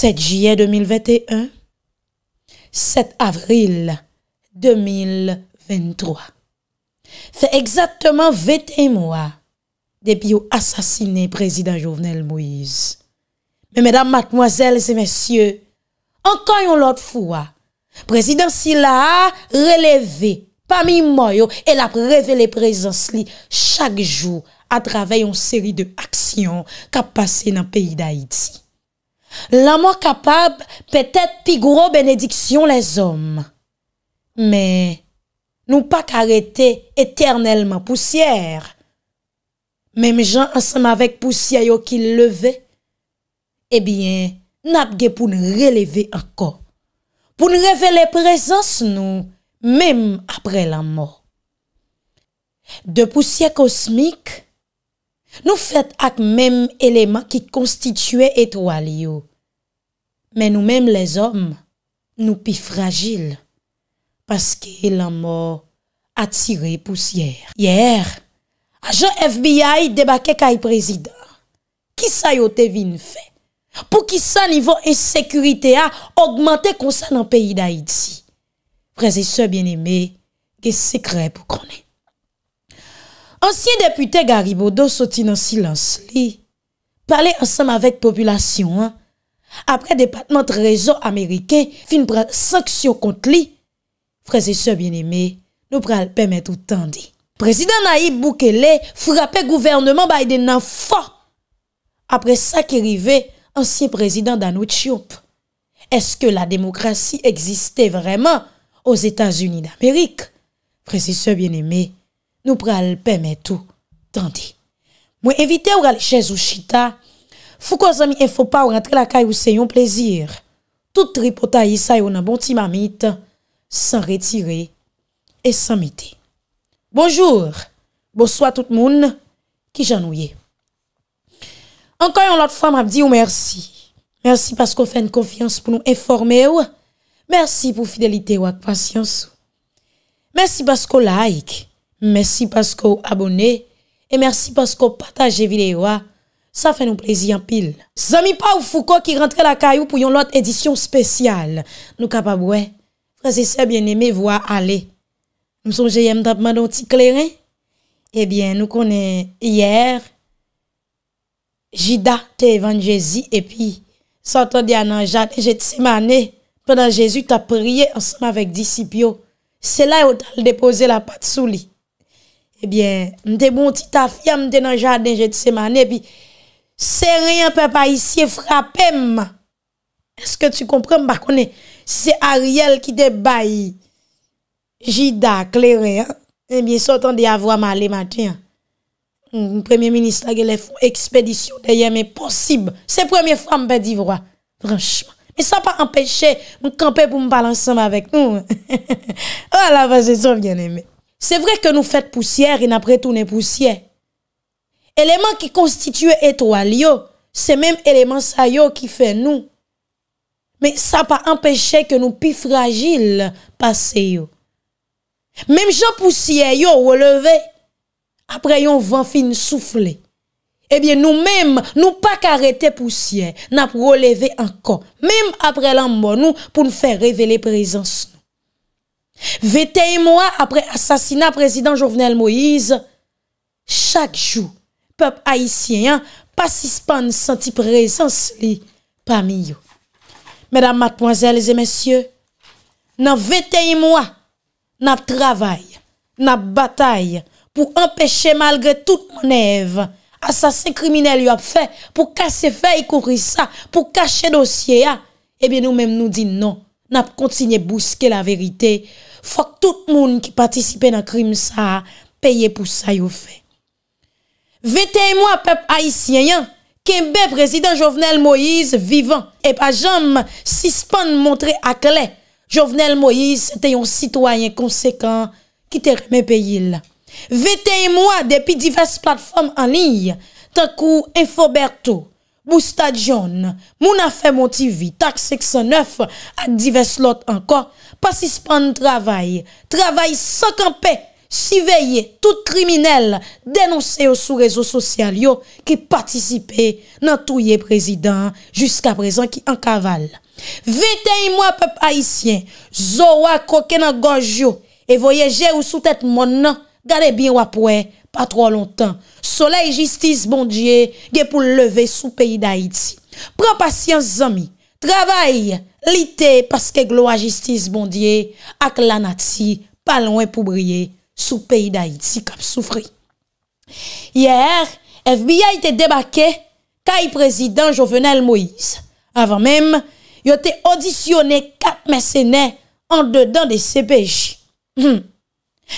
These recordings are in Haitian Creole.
7 jye 2021, 7 avril 2023, fe exactement 20 mois debi ou asasine prezident Jovenel Moïse. Men, mesdames, mademoiselles et messieurs, anka yon lot fwa, prezident si la releve, pa mi moyo, el ap revele prezents li chak jou a travey yon seri de aksyon ka pase nan peyi da Haiti. Eh la mò kapab pètèd pi gro benediksyon lè zòm. Mè, nou pa karetè eternèlman pousyèr. Mèm jan ansèm avèk pousyè yo ki leve, ebyen, napge pou nou releve anko. Pou nou revele prezans nou, mèm apre la mò. De pousyè kosmik, Nou fèt ak mèm eleman ki konstitüe eto wali yo. Mè nou mèm lèz om nou pi fragil paske elan mò atire pousyèr. Yèr, ajan FBI debakek ay prezidat. Ki sa yo te vin fè? Pou ki sa nivou e sekurite a augmentè konsan an peyi da itzi? Prezidat se bien eme, ge sekre pou konek. Ansyen depute Garibodo soti nan silans li, pale ansam avèk populasyon an, apre depatman tre rezo Amerike fin pran sanksyon kont li, prezise bien eme, nou pral pèmè toutan di. Prezident Naïb Boukele frapè gouvernement ba idè nan fò, apre sa ki rive ansyen prezident dan ou tchiop. Eske la demokrasi egziste vreman os Etan Zuni d'Amerik? Prezise bien eme, Nou pral pemet ou tante. Mwen evite ou gale chez ou chita, fou ko zami e fou pa ou rentre la kay ou se yon plezir. Tout tri pota yi say ou nan bonti mamit, san retire et san mite. Bonjour, boswa tout moun ki janouye. Ankayon lot fwa mabdi ou mersi. Mersi pasko fèn konfians pou nou enforme ou. Mersi pou fidelite ou ak pasyans. Mersi pasko la aik. Mersi paskou abone, e mersi paskou pataje videwa, sa fè nou plezi anpil. Zami pa ou fouko ki rentre la kayou pou yon lot edisyon spesyal. Nou kapabwe, prezise bien eme vwa ale. Mson jeyem tapman don ti kleren? Ebyen nou konen, iyer, jida te evanjezi, e pi, sa tò di ananjade, jè tsemane, pèdan jèzu ta priye ansama vek disipyo. Se la ou tal depose la pat sou li, Ebyen, eh mte bon ti ta fya, mte nan jaden, jete semane, pi se rien pe pa isye frape mma. Eske tu kompre mba konen, se Ariel ki de bayi. Jida, kleren, ebyen, eh sotan de avwa mba ale matyen. Mprenye hmm, ministra gelefou, ekspedisyon deyeme, posib, se premiye fwa mbe di vwa. Franchman, me sa pa empeshe, mkampè pou mbalan samba vek nou. Oh la, vaze sou mbyen eme. C'est vrai que nous faisons poussière et nous la poussière. Élément qui constitue étoile, c'est même élément ça qui fait nous. Mais ça pas empêché que nous plus fragiles passer Même gens poussière yo relevé après yon vent fin soufflé. Eh bien nous-mêmes nous pas qu'arrêter poussière, n'a relever encore même après l'amour nous pour nous faire révéler présence. Vete yi mwa apre asasina prezident Jovenel Moïse, chak jou, pep aisyen, pasis pan santi prezents li pa mi yo. Medan matponzele ze mensyo, nan vete yi mwa, nan travay, nan batay, pou empèche malgre tout monev, asasin kriminelle yo ap fè, pou kase fè yi kouri sa, pou kache dosye ya, ebe eh nou mèm nou di nan, nan ap kontinye bouske la verite, Fok tout moun ki patisipe nan krim sa peye pou sa yo fe. Vete e mwa pep Aisyenyan, kembe prezident Jovenel Moïse vivan, ep a jam sispan montre ak le, Jovenel Moïse te yon sitwayen konsekant ki te reme peye la. Vete e mwa depi divers platform anli, takou Infoberto, Boustadjon, Mouna Femonti Vitax 69 at divers lot anko, Pasispan nou travay, travay sankanpe, siveye, tout kriminel denonse yo sou rezo sosyal yo ki patisipe nan touye prezident jusqu'a prezen ki an kaval. Vete yi mwa pep haisyen, zowa koke nan ganj yo e voyeje ou sou tet moun nan gade bin wapwe pa tro lontan. Soleil justice bondye ge pou leve sou peyi da Haiti. Prapasyan zami. Travay lite paske glo a jistis bondye ak la natsi pa lwen pou brye sou peyi da iti kom soufri. Yer, FBI te debake kaj prezident Jovenel Moïse. Avan menm, yo te odisyone kat mesenè an de dan de CPJ.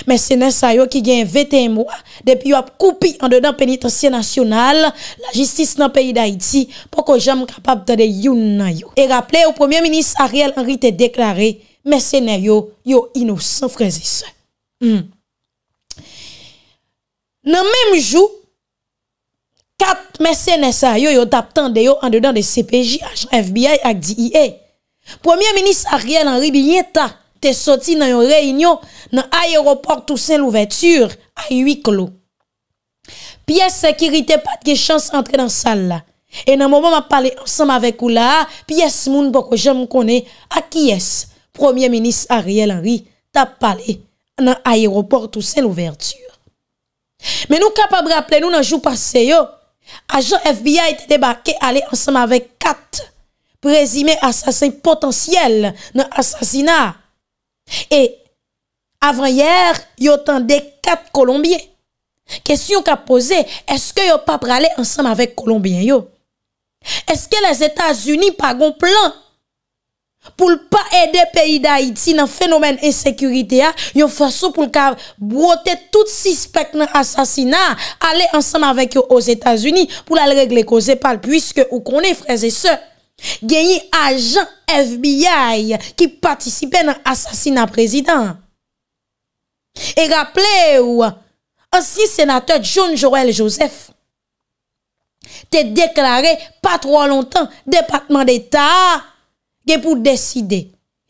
Mese nè sa yo ki gen 21 mwa Depi yo ap koupi an de dan penitensye nasyonal La jistis nan peyi da iti Po ko jam kapap tade yon nan yo E rapple ou premier minis Ariel Henry te deklare Mese nè yo yo inousan frezise hmm. Nan menm jou Kat mese nè sa yo yo tap tande yo an de dan de CPJH, FBI ak DIA e Premier minis Ariel Henry binye ta te soti nan yon reynyo nan ayeroport ou sen l'ouverture, a yuik lo. Piye sekirite pat ge chans antre nan sal la. E nan mou mou ma pale ansanm avek ou la, piye smoun bokwe jen mou kone, a kiyes Premier Ministre Ariel Henry ta pale nan ayeroport ou sen l'ouverture. Men nou kapab rappele nou nan jou pase yo, ajan FBI te debake ale ansanm avek kat prezime asasin potansyel nan asasina. E, avan yer, yo tan de kat kolombien. Kesi yo ka pose, eske yo pa prale ansam avek kolombien yo? Eske les Etats-Unis pa gon plan pou l pa ede peyi da Haiti nan fenomen ensekurite ya, yo fason pou l ka brote tout si spek nan asasina ale ansam avek yo os Etats-Unis pou l al regle ko zepal, pwiske ou konen freze se, genyi ajan FBI ki patisipe nan asasina prezident. E rappele ou ansi senatèr Joun Joël Joseph te deklare pa tro an lontan Depatman d'Etat ge pou deside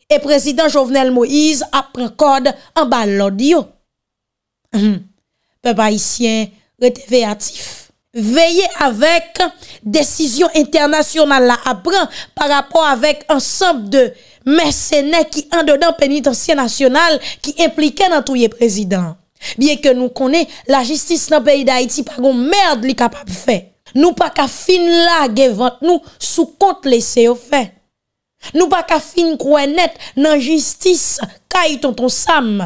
e prezident Jovenel Moïse apren kode an ba lodi yo. Pe ba isyen reteve atif. Veye avek desisyon internasyonan la apren par rapport avek ansampe de Mersenè ki an de dan penitenciè nasyonal ki implike nan touye prezidant. Biè ke nou konè la jistis nan peyi da iti pa gon mèrd li kapap fè. Nou pa ka fin la gevant nou sou kont lese yo fè. Nou pa ka fin kwenet nan jistis kay ton ton sam.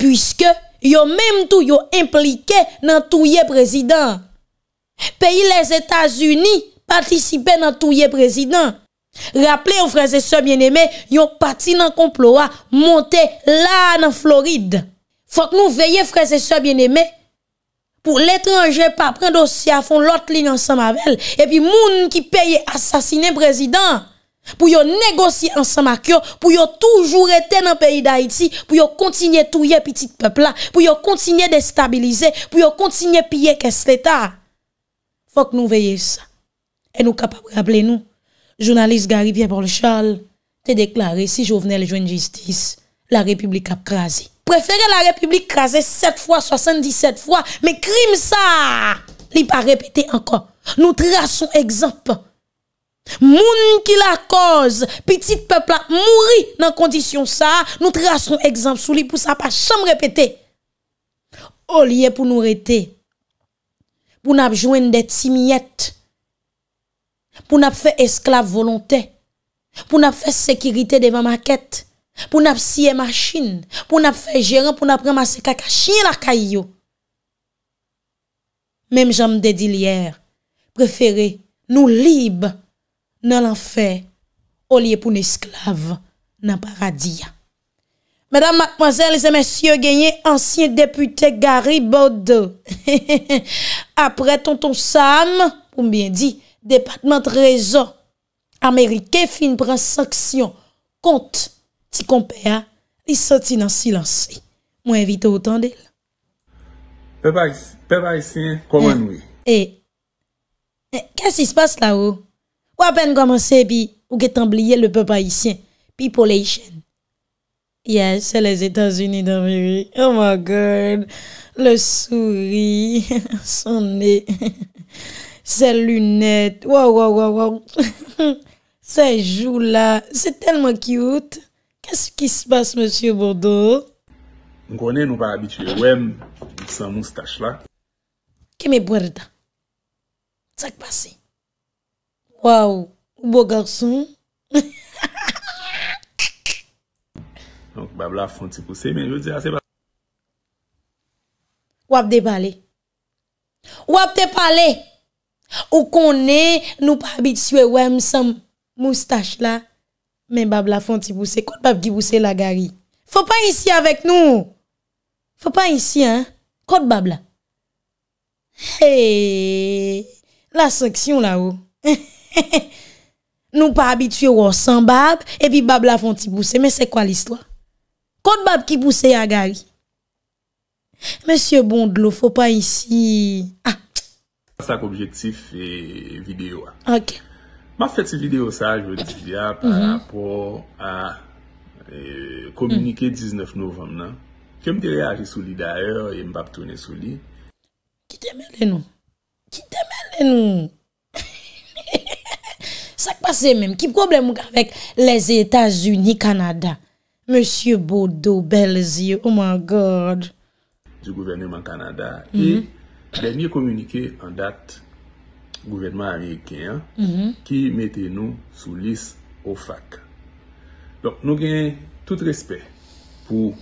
Puiske yo mèm tou yo implike nan touye prezidant. Peyi les Etats-Unis patisipe nan touye prezidant. Rappele ou freze se bieneme Yon pati nan komploa Monte la nan Floride Fok nou veye freze se bieneme Pou l'etranje pa pren dosye a fon lot lin ansama vel E pi moun ki peye asasine prezident Pou yo negosi ansama kyo Pou yo toujou reten nan peyi da iti Pou yo kontinye touye pitit pepla Pou yo kontinye destabilize Pou yo kontinye pye kes leta Fok nou veye sa E nou kapap reble nou Jounalist Garibie Borchal te deklari, si jo vene le jwen justice, la republik ap krasi. Preferi la republik krasi 7 fwa, 77 fwa, me krim sa, li pa repete ankon. Nou tra son ekzamp. Moun ki la koz, pitit pepla mouri nan kondisyon sa, nou tra son ekzamp sou li pou sa pa chanm repete. O liye pou nou rete, pou nap jwen de tsi miyet. Poun ap fè esklav volontè. Poun ap fè sekiritè devan ma kèt. Poun ap siye machin. Poun ap fè jèran. Poun ap remase kakachin la kayyo. Mem jom dedilier. Prefere nou lib nan lan fè. O liye pou n'esklav nan paradia. Madame, mademoiselle, les messieurs, genyen ansyen deputè Garibodo. Apre ton ton sam pou mbien di. Depatman trezo, Amerike fin pran saksyon, kont ti kompe a, li soti nan silansi. Mwen evite wotan del. Pe pa isyen, koman wè. E, e, kè si s'passe la ou? Wapèn komanse bi ou ke tembliye le pe pa isyen, pi pole isyen. Yes, se les Etats-Unis d'Amérique. Oh my God, le souri, son ney. Se lunet, waw waw waw waw, se jou la, se telman kiyout. Kese ki se bas, monsye Bordeaux? Mkone nou pa abitye, wèm, san moustache la. Keme borde, sak basi. Waw, waw garson. Donk bab la fon ti pouse, men yo di a ah, se basi. Wap de pale, wap de pale. Ou kon ne, nou pa habituye wèm san moustache la, men bab la fon ti bouse, kote bab ki bouse la gari. Fò pa isi avèk nou, fò pa isi an, kote bab la. Hey, la sèksyon la ou. Nou pa habituye wèm san bab, e pi bab la fon ti bouse, men se kwa l'istwa? Kote bab ki bouse la gari? Mèsyè Bondlo, fò pa isi... Ah! Sak objektif e videyo a. Ok. Ma feti videyo sa a jodi diya par mhm. rapport a e, komunike 19 novem nan. Kèm de reage sou li da e, e mbap toune sou li. Ki teme le nou? Ki teme le nou? Sak pase men, ki problem mou ka vek les Etats-Unis-Canada. Monsieur Bordeaux-Belzio, oh my God! Di gouvernement Canada. Mhm. E? E? Demye komunike an dat, gouvernement Ameriken, ki mette nou sou lis ou fak. Nou gen tout respet pou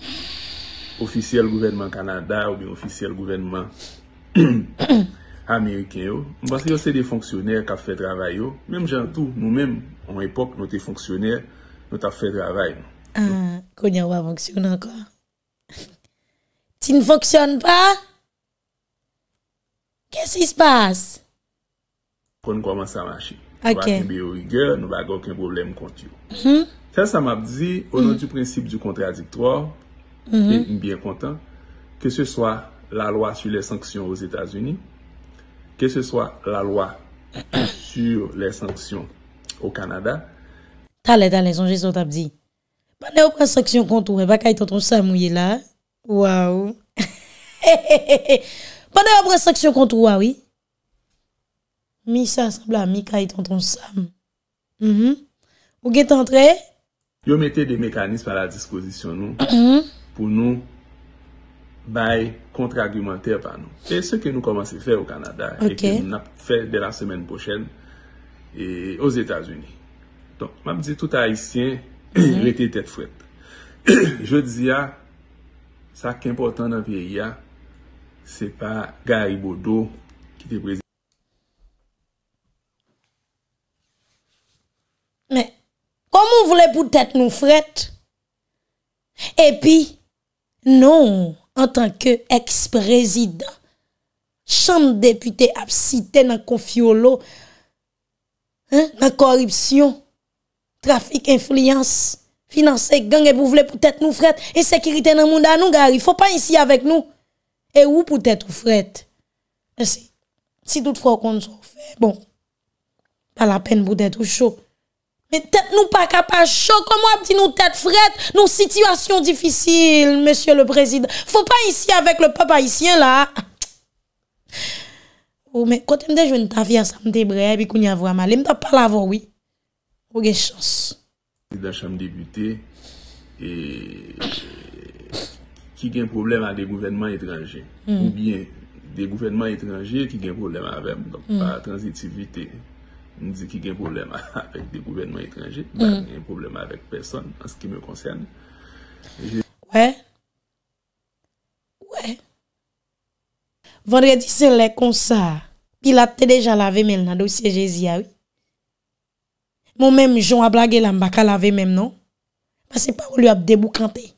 ofisyel gouvernement Kanada ou bi ofisyel gouvernement Ameriken yo. Mbase yo se de fonksyoner ka fe dravay yo. Mem jantou, nou mem, an epok, nou te fonksyoner nou ta fe dravay. Ah, konye wavonksyon anka. Ti n'fonksyon pa? Ha? Kè s'y s'passe? Kon kwa manse a manche. Ake. Nou va genbe yo rigel, nou va genbe yo problem konti yo. Hmm. Tè sa mabdi, ou nou di mm-hmm. prinsip di kontradiktor. Hmm. Ben mbyen kontan. Kè se swa la lwa sur le sanksyon ouz Etats-Unis. Kè se swa la lwa sur le sanksyon ou Kanada. Tale, tale, son jesou tabdi. Panè ou pransaksyon kontou, e bakay ton ton sa mouye la. Waw. He, he, he, he. Pa de ap restriksyon kontro wa, ah oui? Mi sa, sa bla, mi kaitan ton sam. Ou ge tentre? Yo mette de mekanisme pa la diskosisyon nou mm-hmm. pou nou bay kontra-argumenter pa nou. Se ke nou komanse fe ou Kanada e ke nou na fe de la semen pochen e ou Zetasuni. Don, ma mdize tout a isyen rete tet fwet. Je dize ya ah, sa ke impotant nan veye ya se pa Gari Bodo ki te prezident. Mè, komon vle pou tèt nou fret? E pi, nou, an tan ke eks-prezident, chan deputè ap site nan konfiyolo, nan koripsyon, trafik, inflyans, finanse, gangè pou vle pou tèt nou fret, e sekirite nan moun dan nou Gari, fò pa insi avèk nou, E ou pou tèt ou fret? E si tout fò kon sou fè, bon, pa la pen pou tèt ou chò. Mè tèt nou pa kapa chò, kom wap di nou tèt fret, nou situasyon difisil, mèsyè le prezidant. Fò pa isi avèk le papa isyen la. Ou mè kote mdè jwen ta via samde bre, bi koun ya vwa malè, mdè pa la vò wè. Ou gè chans. Mdè jwen ta via samde bre, ki gen problem an de gouvenman etranje. Hmm. Ou bien, de gouvenman etranje ki gen problem an vemen. Par transitivite, mi di ki gen problem an vemen. De gouvenman etranje, gen hmm. problem an vemen. Ase ki me konsyane. Ouye. Ouye. Vande di se le konsa, ah pi la te deja lave men, nan do se je zi ya. Mon men, joun a blage la mbaka lave men, non? Ma se pa ou li ap debou kantey.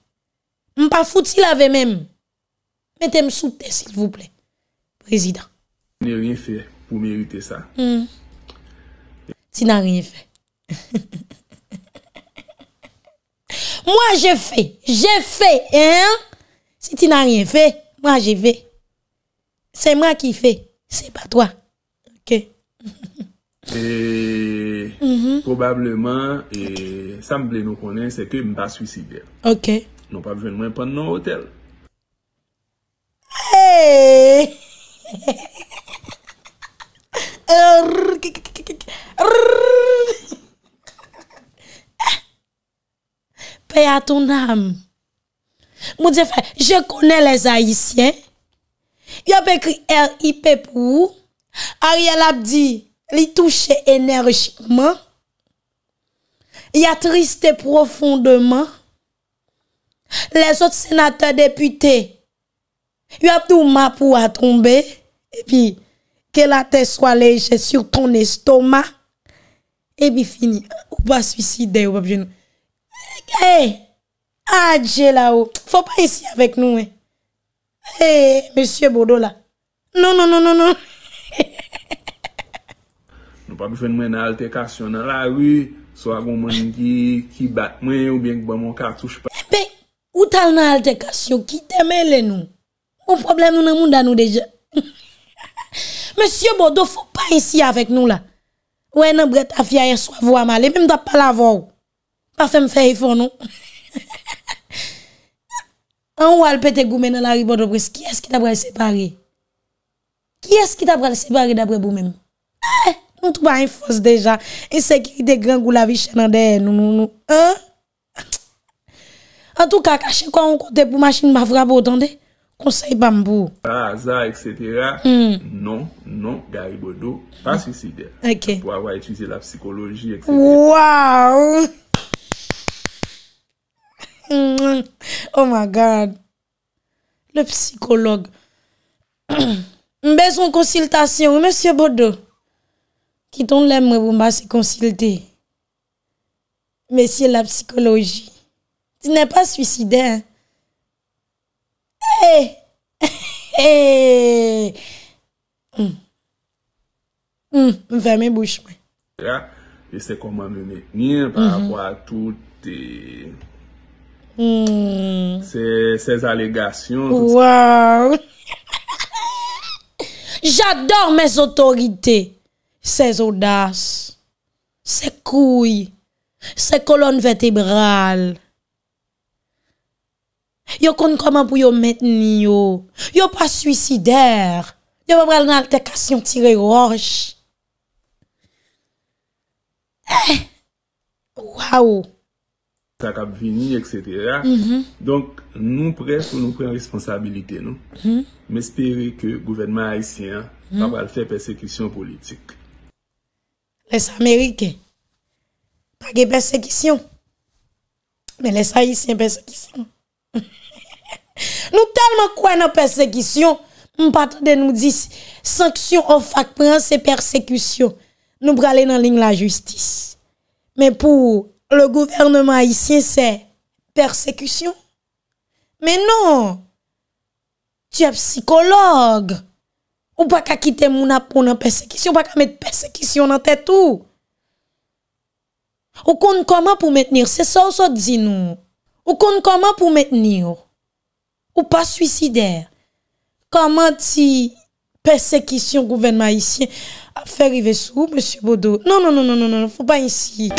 Mpa foute si lave menm. Mpete msoute s'il vous plè. Prezident. Ti nan rien fè pou merite hmm. sa. Ti nan rien fè. Mwa jè fè. Jè fè. Si ti nan rien fè, mwa jè fè. Se mwa ki fè. Se pa toa. Ok. Mm-hmm. Probableman, se mple nou konen, se te mpa suicidè. Ok. Ok. Nou pa ven mwen pan nan hotel. Hey! Hey! Pe ya ton am. Mou diye fe, je kone les haitien. Yo pe kri er ipe pou. A rye lap di, li touche enerjman. Ya triste profondeman. Profondeman. Les ot senatè depütè, yu apdou ma pou a trombe, epi, ke la te swa leje sur ton estoma, epi fini, ou pa suicide ou pa bi jenou. Hey, eh, adje la ou, fò pa isi avèk nou, hey, eh, mèsyè bodo la. Non, non, non, non, non. Nou pa bi jenou mè nan al te kasyonan la, sou agon mèny ki bat mè, ou bèk bè bon mèm an kartouche pa. Ou tal nan alter kasyon ki temen lè nou? Ou problem nou nan moun dan nou deje? Mè syon bo, do fò pa insi avèk nou la. Ou en an bret avya yon swa vwa malè, mè m da pa la vò. Pa fèm fè yifon nou. An wal pète goumè nan la ribo do bris, ki esk ki tabra yon separe? Ki esk ki tabra yon separe dabre bou mèm? M eh, tou ba yon fòs deja. Yon e sekirite gran gou la vi chen nan deyè nou nou nou. An? En tout cas, caché quoi on côté pour machine m'a vraie conseil bambou. Pas, etc. Hmm. Non, Non, non, Bodo, pas hmm. suicidaire. Pour avoir étudié la psychologie, etc. Wow! oh my God! Le psychologue. Mbezoun consultation, Monsieur Bodo. Qui ton l'aime mwen pou mba se consulter, Monsieur la psychologie. Tu pas suicidaire. Hey. Hey. Hum. Hum, ferme mes bouche. Yeah. Je sais comment me maintenir par mhm. rapport à toutes hum. ces, allégations. Wow. J'adore mes autorités, ces audaces, ces couilles, ces colonnes vertébrales. Yo kon koman pou yo metni yo? Yo pa suicidaire? Yo wè mèl nan te kasyon tire roj? Eh! Waw! Sa kap vini, etc. Mhm. Donc, nou prez pou nou pren responsabilité, nou? Mè mhm. espérez que gouvernement haïtien wè mhm. mèl fè persekisyon politik. Lè sa mèrike. Pagè persekisyon. Mè lè sa haïtien persekisyon. nous tellement croyons en persécution, nous pas de nous dire sanction en fac prend c'est persécution. Nous braler dans ligne la justice. Mais pour le gouvernement haïtien c'est persécution. Mais non. Tu es psychologue. Ou pas qu'à quitter mon pour en persécution, ou pas qu'à mettre persécution dans tête tout. Ou comment pour maintenir, c'est ça ou ça dit nous. Ou konn koman pou metni yo? Ou pa suicidaire? Koman ti persekisyon gouverne maïsyen a fe rive sou, monsie Bodo? Non, non, non, non, non, foun pa insi.